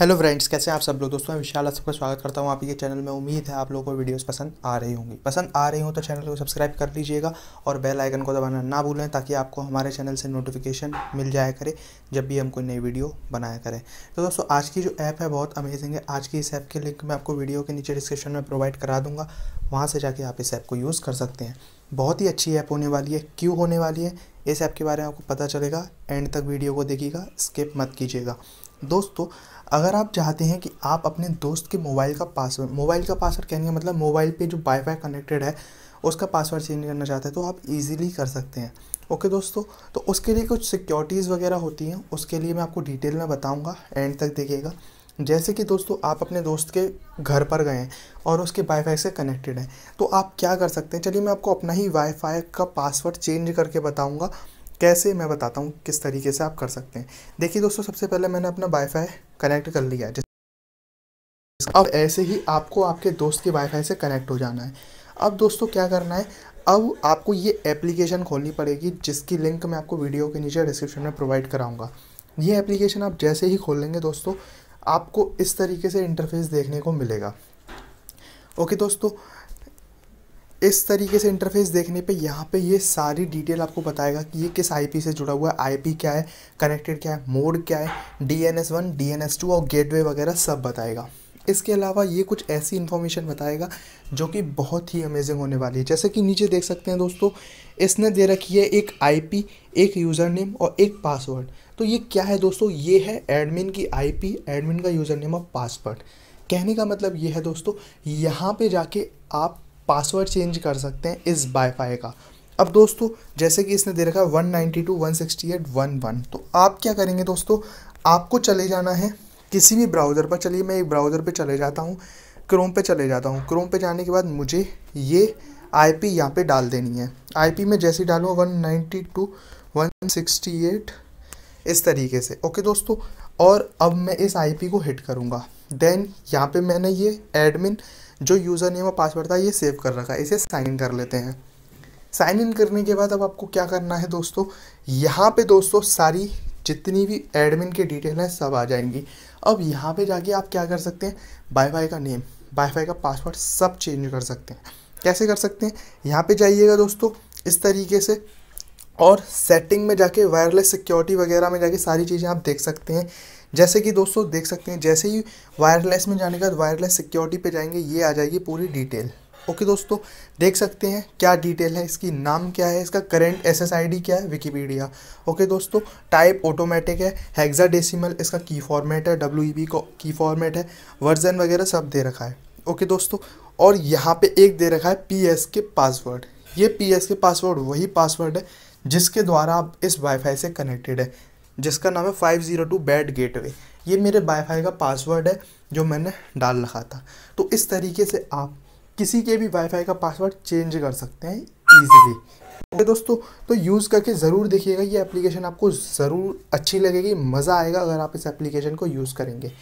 hello friends कैसे हैं आप सब लोग दोस्तों मैं विशाल आप सबका स्वागत करता हूं आपके चैनल में उम्मीद है आप लोगों को वीडियोस पसंद आ रही होंगी पसंद आ रही हो तो चैनल को सब्सक्राइब कर लीजिएगा और बेल आइकन को दबाना ना भूलें ताकि आपको हमारे चैनल से नोटिफिकेशन मिल जाया करे जब भी हम कोई नई वीडियो बनाया करें तो दोस्तों आज की जो ऐप है बहुत अमेजिंग है आज की इस ऐप के लिंक मैं आपको वीडियो के नीचे डिस्क्रिप्शन में प्रोवाइड करा दूँगा वहाँ से जाके आप इस ऐप को यूज़ कर सकते हैं बहुत ही अच्छी ऐप होने वाली है क्यों होने वाली है इस ऐप के बारे में आपको पता चलेगा एंड तक वीडियो को देखिएगा स्किप मत कीजिएगा दोस्तों अगर आप चाहते हैं कि आप अपने दोस्त के मोबाइल का पासवर्ड मोबाइल का पासवर्ड कहने का मतलब मोबाइल पे जो वाईफाई कनेक्टेड है उसका पासवर्ड चेंज करना चाहते हैं तो आप इजीली कर सकते हैं ओके दोस्तों तो उसके लिए कुछ सिक्योरिटीज़ वगैरह होती हैं उसके लिए मैं आपको डिटेल में बताऊँगा एंड तक देखिएगा जैसे कि दोस्तों आप अपने दोस्त के घर पर गए हैं और उसके वाईफाई से कनेक्टेड हैं तो आप क्या कर सकते हैं चलिए मैं आपको अपना ही वाईफाई का पासवर्ड चेंज करके बताऊँगा कैसे मैं बताता हूँ किस तरीके से आप कर सकते हैं देखिए दोस्तों सबसे पहले मैंने अपना वाईफाई कनेक्ट कर लिया है अब ऐसे ही आपको आपके दोस्त के वाईफाई से कनेक्ट हो जाना है अब दोस्तों क्या करना है अब आपको ये एप्लीकेशन खोलनी पड़ेगी जिसकी लिंक मैं आपको वीडियो के नीचे डिस्क्रिप्शन में प्रोवाइड कराऊंगा ये एप्लीकेशन आप जैसे ही खोल लेंगे दोस्तों आपको इस तरीके से इंटरफेस देखने को मिलेगा ओके दोस्तों इस तरीके से इंटरफेस देखने पे यहाँ पे ये सारी डिटेल आपको बताएगा कि ये किस आईपी से जुड़ा हुआ है आईपी क्या है कनेक्टेड क्या है मोड क्या है D N S one D N S two और गेटवे वगैरह सब बताएगा इसके अलावा ये कुछ ऐसी इन्फॉर्मेशन बताएगा जो कि बहुत ही अमेजिंग होने वाली है जैसे कि नीचे देख सकते हैं दोस्तों इसने दे रखी है एक आईपी एक यूज़र नेम और एक पासवर्ड तो ये क्या है दोस्तों ये है एडमिन की आईपी एडमिन का यूज़र नेम और पासवर्ड कहने का मतलब ये है दोस्तों यहाँ पे जाके आप पासवर्ड चेंज कर सकते हैं इस वाईफाई का अब दोस्तों जैसे कि इसने दे रखा है one ninety two one sixty eight one one तो आप क्या करेंगे दोस्तों आपको चले जाना है किसी भी ब्राउज़र पर चलिए मैं एक ब्राउज़र पर चले जाता हूँ क्रोम पे चले जाता हूँ क्रोम पे जाने के बाद मुझे ये आई पी यहाँ पर डाल देनी है आई पी में जैसे डालूँ one ninety two one sixty eight इस तरीके से ओके दोस्तों और अब मैं इस आई पी को हिट करूँगा देन यहाँ पे मैंने ये एडमिन जो यूज़र नेम और पासवर्ड था ये सेव कर रखा है इसे साइन इन कर लेते हैं साइन इन करने के बाद अब आपको क्या करना है दोस्तों यहाँ पे दोस्तों सारी जितनी भी एडमिन की डिटेल है सब आ जाएंगी अब यहाँ पे जाके आप क्या कर सकते हैं वाईफाई का नेम वाईफाई का पासवर्ड सब चेंज कर सकते हैं कैसे कर सकते हैं यहाँ पे जाइएगा दोस्तों इस तरीके से और सेटिंग में जाके वायरलेस सिक्योरिटी वगैरह में जाके सारी चीज़ें आप देख सकते हैं जैसे कि दोस्तों देख सकते हैं जैसे ही वायरलेस में जाने के बाद वायरलेस सिक्योरिटी पे जाएंगे ये आ जाएगी पूरी डिटेल ओके दोस्तों देख सकते हैं क्या डिटेल है इसकी नाम क्या है इसका करंट एसएसआईडी क्या है विकीपीडिया ओके दोस्तों टाइप ऑटोमेटिक है हेक्साडेसिमल इसका की फॉर्मेट है डब्ल्यू e को की फॉर्मेट है वर्जन वगैरह सब दे रखा है ओके दोस्तों और यहाँ पे एक दे रखा है पी एस के पासवर्ड ये पी एस के पासवर्ड वही पासवर्ड है जिसके द्वारा आप इस वाईफाई से कनेक्टेड है जिसका नाम है five zero two bad gateway ये मेरे वाईफाई का पासवर्ड है जो मैंने डाल रखा था तो इस तरीके से आप किसी के भी वाईफाई का पासवर्ड चेंज कर सकते हैं ईजीली ओके तो दोस्तों तो यूज़ करके ज़रूर देखिएगा ये एप्लीकेशन आपको ज़रूर अच्छी लगेगी मज़ा आएगा अगर आप इस एप्लीकेशन को यूज़ करेंगे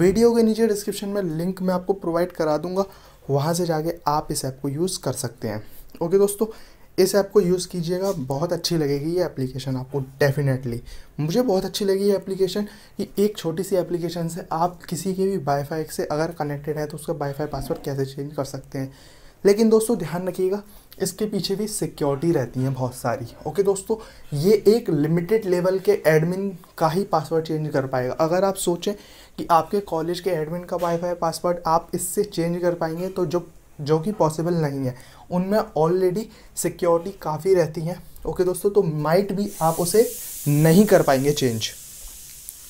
वीडियो के नीचे डिस्क्रिप्शन में लिंक मैं आपको प्रोवाइड करा दूंगा वहाँ से जाके आप इस ऐप को यूज़ कर सकते हैं ओके दोस्तों इस ऐप को यूज़ कीजिएगा बहुत अच्छी लगेगी ये एप्लीकेशन आपको डेफिनेटली मुझे बहुत अच्छी लगी ये एप्लीकेशन कि एक छोटी सी एप्लीकेशन से आप किसी के भी वाईफाई से अगर कनेक्टेड है तो उसका वाईफाई पासवर्ड कैसे चेंज कर सकते हैं लेकिन दोस्तों ध्यान रखिएगा इसके पीछे भी सिक्योरिटी रहती है बहुत सारी ओके दोस्तों ये एक लिमिटेड लेवल के एडमिन का ही पासवर्ड चेंज कर पाएगा अगर आप सोचें कि आपके कॉलेज के एडमिन का वाईफाई पासवर्ड आप इससे चेंज कर पाएंगे तो जो जो कि पॉसिबल नहीं है उनमें ऑलरेडी सिक्योरिटी काफ़ी रहती है ओके दोस्तों तो माइट भी आप उसे नहीं कर पाएंगे चेंज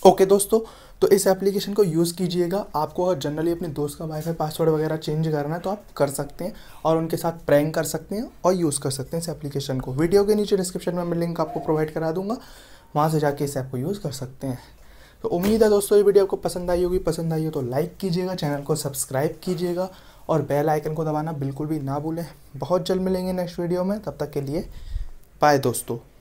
ओके दोस्तों तो इस एप्लीकेशन को यूज़ कीजिएगा आपको अगर जनरली अपने दोस्त का वाईफाई पासवर्ड वगैरह चेंज करना है तो आप कर सकते हैं और उनके साथ प्रैंक कर सकते हैं और यूज़ कर सकते हैं इस एप्लीकेशन को वीडियो के नीचे डिस्क्रिप्शन में मैं लिंक आपको प्रोवाइड करा दूंगा वहाँ से जाके इस ऐप को यूज़ कर सकते हैं तो उम्मीद है दोस्तों ये वीडियो आपको पसंद आई होगी पसंद आई हो तो लाइक कीजिएगा चैनल को सब्सक्राइब कीजिएगा और बेल आइकन को दबाना बिल्कुल भी ना भूलें बहुत जल्द मिलेंगे नेक्स्ट वीडियो में तब तक के लिए बाय दोस्तों